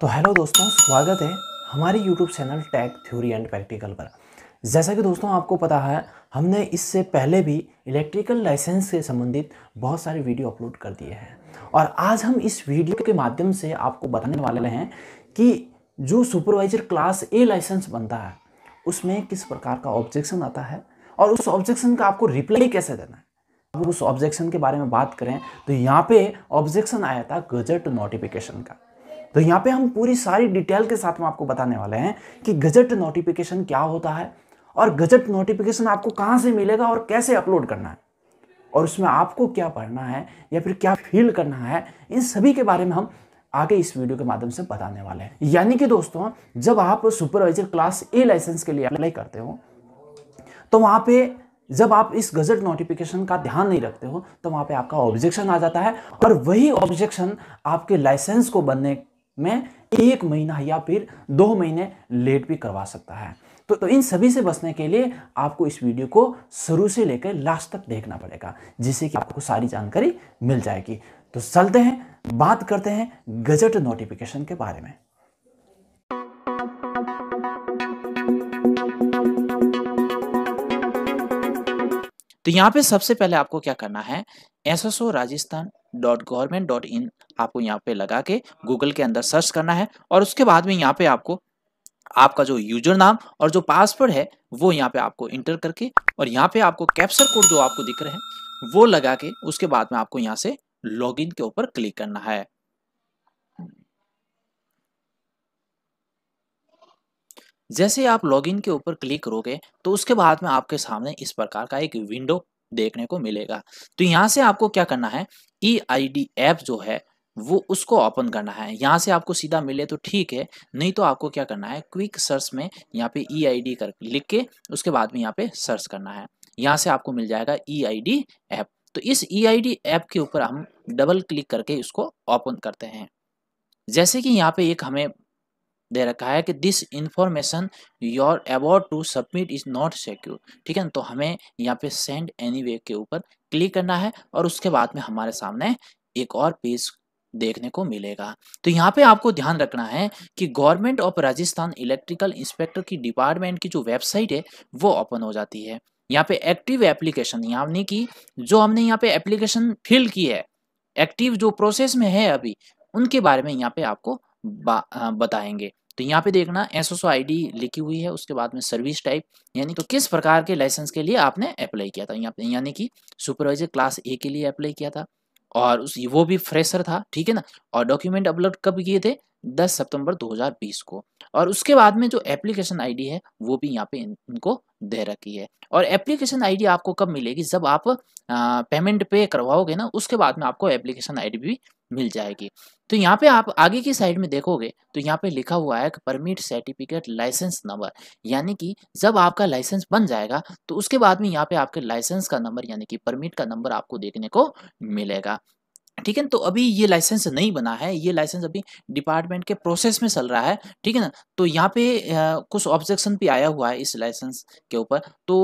तो हेलो दोस्तों स्वागत है हमारे YouTube channel tag theory and practical पर जैसा कि दोस्तों आपको पता है हमने इससे पहले भी इलेक्ट्रिकल लाइसेंस से संबंधित बहुत सारे वीडियो अपलोड कर दिए हैं और आज हम इस वीडियो के माध्यम से आपको बताने वाले हैं कि जो सुपरवाइजर क्लास ए लाइसेंस बनता है उसमें किस प्रकार का ऑब्जेक्शन आता है और उस ऑब्जेक्शन का आपको रिप्लाई कैसे देना है अगर उस ऑब्जेक्शन के बारे में बात करें तो यहाँ पे ऑब्जेक्शन आया था गजट नोटिफिकेशन का तो यहाँ पे हम पूरी सारी डिटेल के साथ में आपको बताने वाले हैं कि गजट नोटिफिकेशन क्या होता है और गजट नोटिफिकेशन आपको कहाँ से मिलेगा और कैसे अपलोड करना है और उसमें आपको क्या पढ़ना है या फिर क्या फील करना है इन सभी के बारे में हम आगे इस वीडियो के माध्यम से बताने वाले हैं यानी कि दोस्तों जब आप सुपरवाइजर क्लास ए लाइसेंस के लिए अप्लाई करते हो तो वहाँ पे जब आप इस गजट नोटिफिकेशन का ध्यान नहीं रखते हो तो वहाँ पे आपका ऑब्जेक्शन आ जाता है और वही ऑब्जेक्शन आपके लाइसेंस को बनने में एक महीना या फिर दो महीने लेट भी करवा सकता है तो, तो इन सभी से बचने के लिए आपको इस वीडियो को शुरू से लेकर लास्ट तक देखना पड़ेगा जिससे कि आपको सारी जानकारी मिल जाएगी तो चलते हैं बात करते हैं गजट नोटिफिकेशन के बारे में तो यहाँ पे सबसे पहले आपको क्या करना है S S O Rajasthan dot government dot in आपको यहाँ पे लगा के गूगल के अंदर सर्च करना है और उसके बाद में यहाँ पे आपको आपका जो यूजर नाम और जो पासवर्ड है वो यहाँ पे आपको इंटर करके और यहाँ पे आपको कैप्चर कोड जो आपको दिख रहे हैं वो लगा के उसके बाद में आपको यहाँ से लॉगिन के ऊपर क्लिक करना है जैसे आप लॉगिन के ऊपर क्लिक करोगे तो उसके बाद में आपके सामने इस प्रकार का एक विंडो देखने को मिलेगा तो यहाँ से आपको क्या करना है ई आई डी ऐप जो है वो उसको ओपन करना है यहाँ से आपको सीधा मिले तो ठीक है नहीं तो आपको क्या करना है क्विक सर्च में यहाँ पे ई आई डी कर लिख के उसके बाद में यहाँ पे सर्च करना है यहाँ से आपको मिल जाएगा ई आई डी ऐप तो इस ई आई डी ऐप के ऊपर हम डबल क्लिक करके इसको ओपन करते हैं जैसे कि यहाँ पे एक हमें दे रखा है कि this information your about to submit is not secure ठीक है ना तो हमें यहाँ पे सेंड एनी वे के ऊपर क्लिक करना है और उसके बाद में हमारे सामने एक और पेज देखने को मिलेगा तो यहाँ पे आपको ध्यान रखना है कि government of Rajasthan electrical inspector की डिपार्टमेंट की जो वेबसाइट है वो ओपन हो जाती है यहाँ पे एक्टिव एप्लीकेशन यानी कि जो हमने यहाँ पे एप्लीकेशन फिल की है एक्टिव जो प्रोसेस में है अभी उनके बारे में यहाँ पे आपको बताएंगे तो यहाँ पे देखना एस ओसो आई डी लिखी हुई है उसके बाद में सर्विस टाइप यानी तो किस प्रकार के लाइसेंस के लिए आपने अप्लाई किया था यहाँ पे यानी कि सुपरवाइजर क्लास ए के लिए अप्लाई किया था और उस वो भी फ्रेशर था ठीक है ना और डॉक्यूमेंट अपलोड कब किए थे 10 सितंबर 2020 को और उसके बाद में जो एप्लीकेशन आईडी है वो भी यहाँ पे इनको दे रखी है और एप्लीकेशन आईडी आपको कब मिलेगी जब आप आ, पेमेंट पे करवाओगे ना उसके बाद में आपको एप्लीकेशन आईडी भी मिल जाएगी तो यहाँ पे आप आगे की साइड में देखोगे तो यहाँ पे लिखा हुआ है कि परमिट सर्टिफिकेट लाइसेंस नंबर यानी कि जब आपका लाइसेंस बन जाएगा तो उसके बाद में यहाँ पे आपके लाइसेंस का नंबर यानी कि परमिट का नंबर आपको देखने को मिलेगा ठीक है तो अभी ये लाइसेंस नहीं बना है ये लाइसेंस अभी डिपार्टमेंट के प्रोसेस में चल रहा है ठीक है ना तो यहाँ पे कुछ ऑब्जेक्शन भी आया हुआ है इस लाइसेंस के ऊपर तो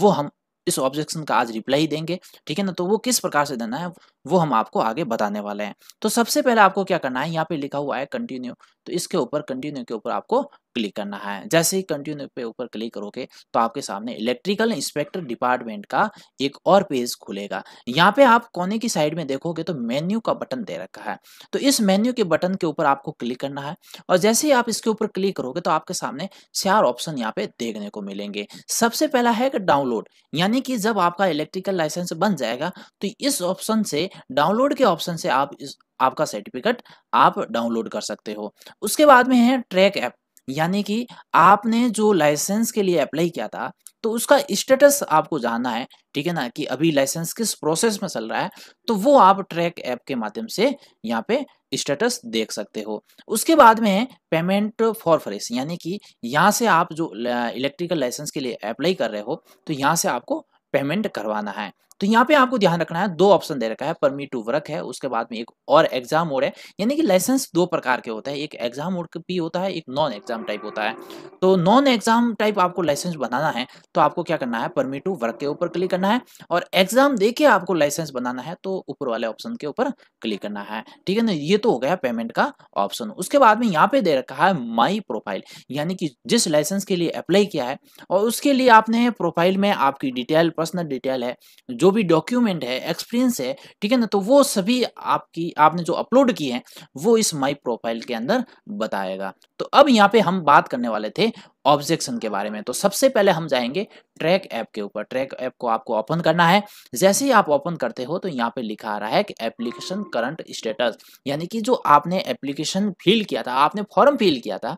वो हम इस ऑब्जेक्शन का आज रिप्लाई देंगे ठीक है ना तो वो किस प्रकार से देना है वो हम आपको आगे बताने वाले हैं तो सबसे पहले आपको क्या करना है यहाँ पे लिखा हुआ है कंटिन्यू तो इसके ऊपर कंटिन्यू के ऊपर आपको क्लिक करना है जैसे ही कंटिन्यू पे ऊपर क्लिक करोगे तो आपके सामने इलेक्ट्रिकल इंस्पेक्टर डिपार्टमेंट का एक और पेज खुलेगा यहाँ पे आप कोने की साइड में देखोगे तो मेन्यू का बटन दे रखा है तो इस मेन्यू के बटन के ऊपर आपको क्लिक करना है और जैसे ही आप इसके ऊपर क्लिक करोगे तो आपके सामने चार ऑप्शन यहाँ पे देखने को मिलेंगे सबसे पहला है डाउनलोड यानी कि जब आपका इलेक्ट्रिकल लाइसेंस बन जाएगा तो इस ऑप्शन से डाउनलोड के ऑप्शन से आप इस आपका सर्टिफिकेट आप डाउनलोड कर सकते हो उसके बाद में है ट्रैक ऐप यानी कि आपने जो लाइसेंस के लिए अप्लाई किया था तो उसका स्टेटस आपको जानना है ठीक है ना कि अभी लाइसेंस किस प्रोसेस में चल रहा है तो वो आप ट्रैक ऐप के माध्यम से यहाँ पे स्टेटस देख सकते हो उसके बाद में है पेमेंट फॉर फ्रेश यानी कि यहाँ से आप जो इलेक्ट्रिकल लाइसेंस के लिए अप्लाई कर रहे हो तो यहाँ से आपको पेमेंट करवाना है तो यहाँ पे आपको ध्यान रखना है दो ऑप्शन दे रखा है परमिट टू वर्क है उसके बाद में एक और एग्जाम मोड है यानी कि लाइसेंस दो प्रकार के होता है एक एग्जाम मोड भी होता है एक नॉन एग्जाम टाइप होता है तो नॉन एग्जाम टाइप आपको लाइसेंस बनाना है तो आपको क्या करना है परमिट टू वर्क के ऊपर क्लिक करना है और एग्जाम दे आपको लाइसेंस बनाना है तो ऊपर वाले ऑप्शन के ऊपर क्लिक करना है ठीक है ना ये तो हो गया पेमेंट का ऑप्शन उसके बाद में यहाँ पे दे रखा है माई प्रोफाइल यानी कि जिस लाइसेंस के लिए अप्लाई किया है और उसके लिए आपने प्रोफाइल में आपकी डिटेल पर्सनल डिटेल है जो भी डॉक्यूमेंट है एक्सपीरियंस है ठीक है ना तो वो सभी आपकी आपने जो अपलोड किए हैं वो इस माई प्रोफाइल के अंदर बताएगा तो अब यहाँ पे हम बात करने वाले थे ऑब्जेक्शन के बारे में तो सबसे पहले हम जाएंगे ट्रैक ऐप के ऊपर ट्रैक ऐप को आपको ओपन करना है जैसे ही आप ओपन करते हो तो यहाँ पे लिखा आ रहा है कि एप्लीकेशन करंट स्टेटस यानी कि जो आपने एप्लीकेशन फिल किया था आपने फॉर्म फिल किया था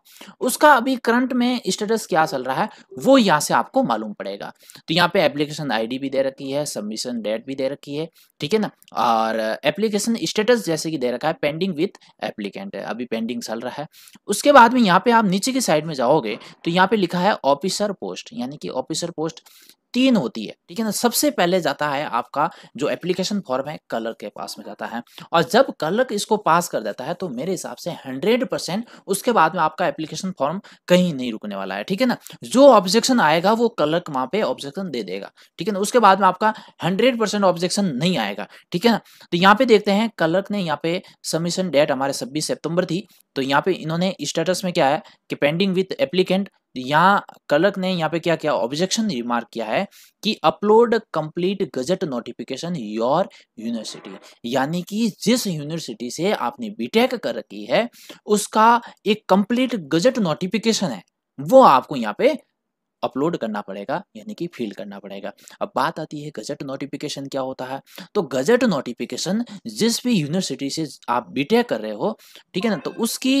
उसका अभी करंट में स्टेटस क्या चल रहा है वो यहाँ से आपको मालूम पड़ेगा तो यहाँ पे एप्लीकेशन आई भी दे रखी है सबमिशन डेट भी दे रखी है ठीक है ना और एप्लीकेशन स्टेटस जैसे कि दे रखा है पेंडिंग विथ एप्लीकेंट अभी पेंडिंग चल रहा है उसके बाद में यहाँ पे आप नीचे की साइड में जाओगे तो यहाँ पे लिखा है ऑफिसर पोस्ट यानी कि ऑफिसर पोस्ट तीन होती है ठीक है ना सबसे पहले जाता है आपका जो एप्लीकेशन फॉर्म है कलर के पास में जाता है और जब कलर इसको पास कर देता है तो मेरे हिसाब से 100 परसेंट उसके बाद में आपका एप्लीकेशन फॉर्म कहीं नहीं रुकने वाला है ठीक है ना जो ऑब्जेक्शन आएगा वो कलर वहां पे ऑब्जेक्शन दे देगा ठीक है ना उसके बाद में आपका हंड्रेड ऑब्जेक्शन नहीं आएगा ठीक है ना तो यहाँ पे देखते हैं कलर ने यहाँ पे सबमिशन डेट हमारे छब्बीस सेप्टेम्बर थी तो यहाँ पे इन्होंने स्टेटस में क्या है कि पेंडिंग विथ एप्लीकेंट यहाँ कलक ने यहाँ पे क्या किया ऑब्जेक्शन रिमार्क किया है कि upload complete gazette notification your university यानी कि जिस यूनिवर्सिटी से आपने बीटेक कर रखी है उसका एक कंप्लीट गजट नोटिफिकेशन है वो आपको यहाँ पे अपलोड करना पड़ेगा यानी कि फिल करना पड़ेगा अब बात आती है गजट नोटिफिकेशन क्या होता है तो गजट नोटिफिकेशन जिस भी यूनिवर्सिटी से आप बीटेक कर रहे हो ठीक है ना तो उसकी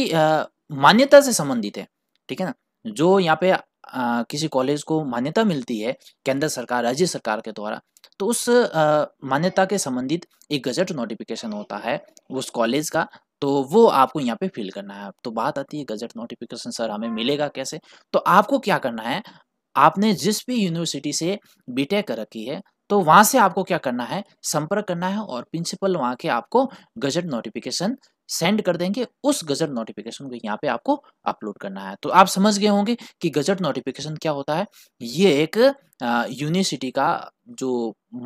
मान्यता से संबंधित है ठीक है ना जो यहाँ पे आ, किसी कॉलेज को मान्यता मिलती है केंद्र सरकार राज्य सरकार के द्वारा तो उस मान्यता के संबंधित एक गजट नोटिफिकेशन होता है उस कॉलेज का तो वो आपको यहाँ पे फिल करना है तो बात आती है गजट नोटिफिकेशन सर हमें मिलेगा कैसे तो आपको क्या करना है आपने जिस भी यूनिवर्सिटी से बीटेक कर रखी है तो वहाँ से आपको क्या करना है संपर्क करना है और प्रिंसिपल वहाँ के आपको गजट नोटिफिकेशन सेंड कर देंगे उस गजट नोटिफिकेशन को यहाँ पे आपको अपलोड करना है तो आप समझ गए होंगे कि गजट नोटिफिकेशन क्या होता है ये एक यूनिवर्सिटी का जो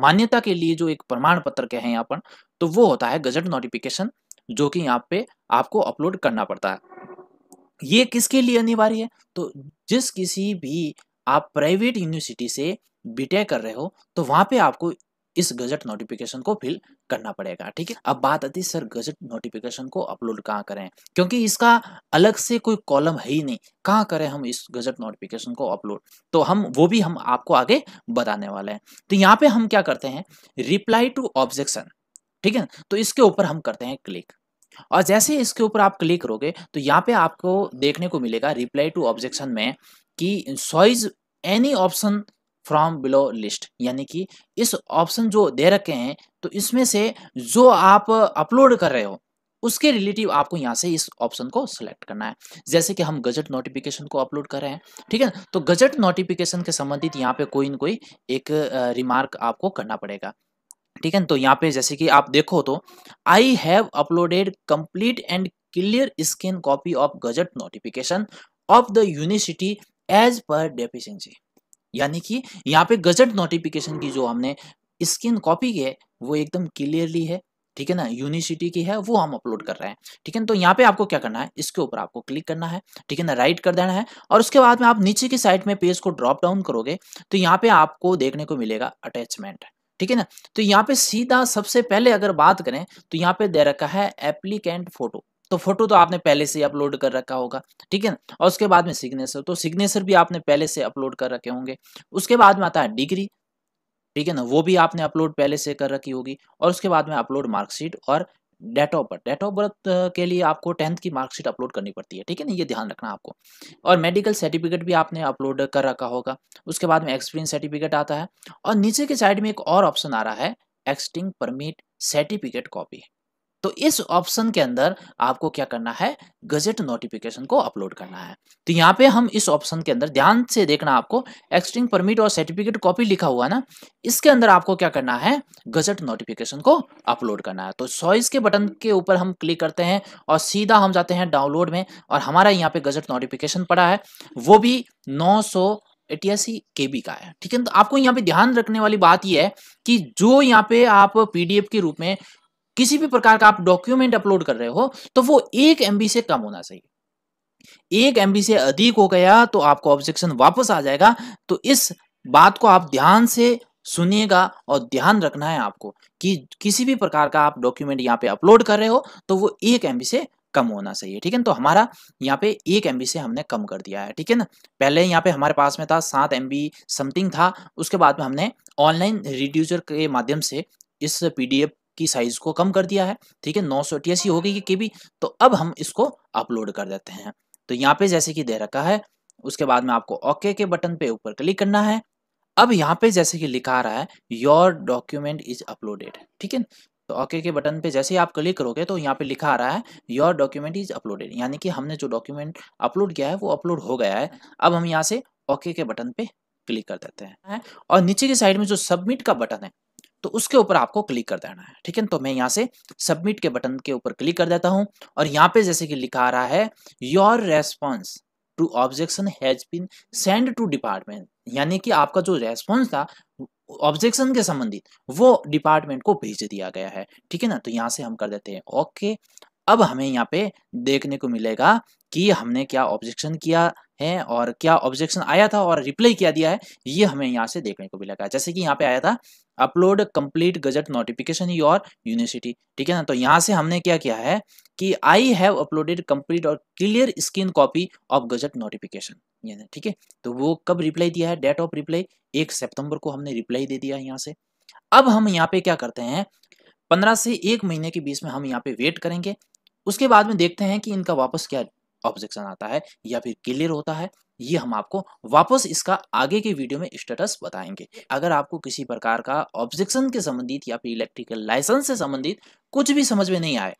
मान्यता के लिए जो एक प्रमाण पत्र के हैं यहाँ पर तो वो होता है गजट नोटिफिकेशन जो कि यहाँ पे आपको अपलोड करना पड़ता है ये किसके लिए अनिवार्य है तो जिस किसी भी आप प्राइवेट यूनिवर्सिटी से बीटेक कर रहे हो तो वहां पे आपको इस गजट नोटिफिकेशन को फिल करना पड़ेगा ठीक है अब बात आती सर गजट नोटिफिकेशन को अपलोड कहाँ करें क्योंकि इसका अलग से कोई कॉलम है ही नहीं कहाँ करें हम इस गजट नोटिफिकेशन को अपलोड तो हम वो भी हम आपको आगे बताने वाले हैं तो यहाँ पे हम क्या करते हैं रिप्लाई टू ऑब्जेक्शन ठीक है तो इसके ऊपर हम करते हैं क्लिक और जैसे इसके ऊपर आप क्लिक करोगे तो यहाँ पे आपको देखने को मिलेगा रिप्लाई टू ऑब्जेक्शन में कि choose any option from below list यानी कि इस ऑप्शन जो दे रखे हैं तो इसमें से जो आप अपलोड कर रहे हो उसके रिलेटिव आपको यहाँ से इस ऑप्शन को सिलेक्ट करना है जैसे कि हम गजट नोटिफिकेशन को अपलोड कर रहे हैं ठीक है तो गजट नोटिफिकेशन के संबंधित यहाँ पे कोई ना कोई एक रिमार्क आपको करना पड़ेगा ठीक है तो यहाँ पे जैसे कि आप देखो तो I have uploaded complete and clear scan copy of gazette notification of the university as per deficiency यानी कि यहाँ पे गजट नोटिफिकेशन की जो हमने स्किन कॉपी की है वो एकदम क्लियरली है ठीक है ना यूनिवर्सिटी की है वो हम अपलोड कर रहे हैं ठीक है तो यहाँ पे आपको क्या करना है इसके ऊपर आपको क्लिक करना है ठीक है ना राइट कर देना है और उसके बाद में आप नीचे की साइड में पेज को ड्रॉप डाउन करोगे तो यहाँ पे आपको देखने को मिलेगा अटैचमेंट ठीक है ना तो यहाँ पे सीधा सबसे पहले अगर बात करें तो यहाँ पे दे रखा है एप्लीकेंट फोटो तो फोटो तो आपने पहले से अपलोड कर रखा होगा ठीक है ना और उसके बाद में सिग्नेचर तो सिग्नेचर भी आपने पहले से अपलोड कर रखे होंगे उसके बाद में आता है डिग्री ठीक है ना वो भी आपने अपलोड पहले से कर रखी होगी और उसके बाद में अपलोड मार्कशीट और date of birth date of birth के लिए आपको टेंथ की मार्कशीट अपलोड करनी पड़ती है ठीक है ना ये ध्यान रखना आपको और मेडिकल सर्टिफिकेट भी आपने अपलोड कर रखा होगा उसके बाद में एक्सपीरियंस सर्टिफिकेट आता है और नीचे के साइड में एक और ऑप्शन आ रहा है एक्सटिंग परमिट सर्टिफिकेट कॉपी तो इस ऑप्शन के अंदर आपको क्या करना है गजेट नोटिफिकेशन को अपलोड करना है तो यहाँ पे हम इस ऑप्शन के अंदर ध्यान से देखना आपको एक्सटिंग परमिट और सर्टिफिकेट कॉपी लिखा हुआ ना इसके अंदर आपको क्या करना है गजेट नोटिफिकेशन को अपलोड करना है तो सॉइस के बटन के ऊपर हम क्लिक करते हैं और सीधा हम जाते हैं डाउनलोड में और हमारा यहाँ पे गजेट नोटिफिकेशन पड़ा है वो भी नौ एटियासी के बी का है ठीक है तो आपको यहाँ पे ध्यान रखने वाली बात यह है कि जो यहाँ पे आप पीडीएफ के रूप में किसी भी प्रकार का आप डॉक्यूमेंट अपलोड कर रहे हो तो वो एक एम से कम होना चाहिए एक एम से अधिक हो गया तो आपको ऑब्जेक्शन वापस आ जाएगा तो इस बात को आप ध्यान से सुनिएगा और ध्यान रखना है आपको कि किसी भी प्रकार का आप डॉक्यूमेंट यहाँ पे अपलोड कर रहे हो तो वो एक एम से कम होना चाहिए ठीक है ना तो हमारा यहाँ पे एक एम से हमने कम कर दिया है ठीक है ना पहले यहाँ पे हमारे पास में था सात एम समथिंग था उसके बाद में हमने ऑनलाइन रिड्यूजर के माध्यम से इस पी की साइज को कम कर दिया है ठीक है नौ सौ अट्ठासी हो गई के बी तो अब हम इसको अपलोड कर देते हैं तो यहाँ पे जैसे कि दे रखा है उसके बाद में आपको ओके के बटन पे ऊपर क्लिक करना है अब यहाँ पे जैसे कि लिखा रहा है योर डॉक्यूमेंट इज अपलोडेड ठीक है तो ओके के बटन पे जैसे ही आप क्लिक करोगे तो यहाँ पे लिखा आ रहा है योर डॉक्यूमेंट इज अपलोडेड यानी कि हमने जो डॉक्यूमेंट अपलोड किया है वो अपलोड हो गया है अब हम यहाँ से ओके के बटन पे क्लिक कर देते हैं और नीचे की साइड में जो सबमिट का बटन है तो उसके ऊपर आपको क्लिक कर देना है ठीक है तो मैं यहाँ से सबमिट के बटन के ऊपर क्लिक कर देता हूँ और यहाँ पे जैसे कि लिखा आ रहा है your response to objection has been send to department यानी कि आपका जो रेस्पॉन्स था ऑब्जेक्शन के संबंधित वो डिपार्टमेंट को भेज दिया गया है ठीक है ना तो यहाँ से हम कर देते हैं ओके अब हमें यहाँ पे देखने को मिलेगा कि हमने क्या ऑब्जेक्शन किया हैं और क्या ऑब्जेक्शन आया था और रिप्लाई क्या दिया है ये हमें यहाँ से देखने को भी लगा जैसे कि यहाँ पे आया था upload complete gazette notification your university ठीक है ना तो यहाँ से हमने क्या किया है कि आई हैव अपलोडेड कंप्लीट और clear screen copy of gazette notification ठीक है तो वो कब रिप्लाई दिया है डेट ऑफ रिप्लाई एक सेप्टेम्बर को हमने रिप्लाई दे दिया है यहाँ से अब हम यहाँ पे क्या करते हैं पंद्रह से एक महीने के बीच में हम यहाँ पे वेट करेंगे उसके बाद में देखते हैं कि इनका वापस क्या ऑब्जेक्शन आता है या फिर क्लियर होता है ये हम आपको वापस इसका आगे के वीडियो में स्टेटस बताएंगे अगर आपको किसी प्रकार का ऑब्जेक्शन के संबंधित या फिर इलेक्ट्रिकल लाइसेंस से संबंधित कुछ भी समझ में नहीं आए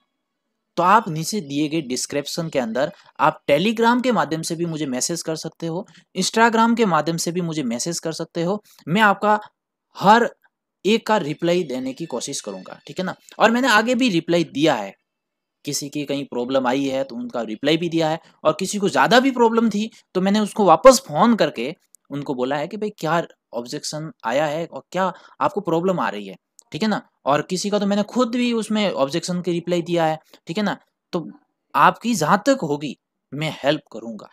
तो आप नीचे दिए गए डिस्क्रिप्शन के अंदर आप टेलीग्राम के माध्यम से भी मुझे मैसेज कर सकते हो इंस्टाग्राम के माध्यम से भी मुझे मैसेज कर सकते हो मैं आपका हर एक का रिप्लाई देने की कोशिश करूंगा ठीक है ना और मैंने आगे भी रिप्लाई दिया है किसी की कहीं प्रॉब्लम आई है तो उनका रिप्लाई भी दिया है और किसी को ज़्यादा भी प्रॉब्लम थी तो मैंने उसको वापस फ़ोन करके उनको बोला है कि भाई क्या ऑब्जेक्शन आया है और क्या आपको प्रॉब्लम आ रही है ठीक है ना और किसी का तो मैंने खुद भी उसमें ऑब्जेक्शन की रिप्लाई दिया है ठीक है ना तो आपकी जहाँ तक होगी मैं हेल्प करूँगा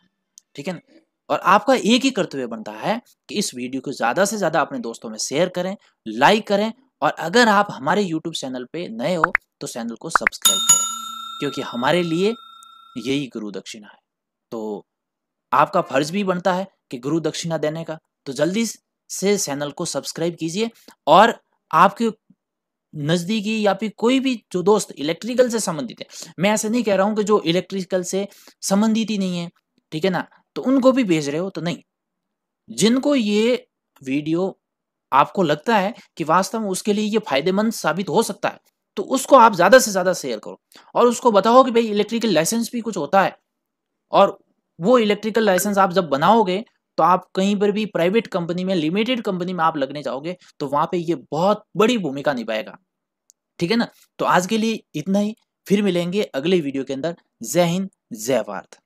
ठीक है ना और आपका एक ही कर्तव्य बनता है कि इस वीडियो को ज़्यादा से ज़्यादा अपने दोस्तों में शेयर करें लाइक करें और अगर आप हमारे यूट्यूब चैनल पे नए हो तो चैनल को सब्सक्राइब करें क्योंकि हमारे लिए यही गुरु दक्षिणा है तो आपका फर्ज भी बनता है कि गुरु दक्षिणा देने का तो जल्दी से चैनल को सब्सक्राइब कीजिए और आपके नज़दीकी या फिर कोई भी जो दोस्त इलेक्ट्रिकल से संबंधित है मैं ऐसे नहीं कह रहा हूँ कि जो इलेक्ट्रिकल से संबंधित ही नहीं है ठीक है ना तो उनको भी भेज रहे हो तो नहीं जिनको ये वीडियो आपको लगता है कि वास्तव में उसके लिए ये फायदेमंद साबित हो सकता है तो उसको आप ज़्यादा से ज़्यादा शेयर करो और उसको बताओ कि भाई इलेक्ट्रिकल लाइसेंस भी कुछ होता है और वो इलेक्ट्रिकल लाइसेंस आप जब बनाओगे तो आप कहीं पर भी प्राइवेट कंपनी में लिमिटेड कंपनी में आप लगने जाओगे तो वहाँ पे ये बहुत बड़ी भूमिका निभाएगा ठीक है ना तो आज के लिए इतना ही फिर मिलेंगे अगले वीडियो के अंदर जय हिंद जय भारत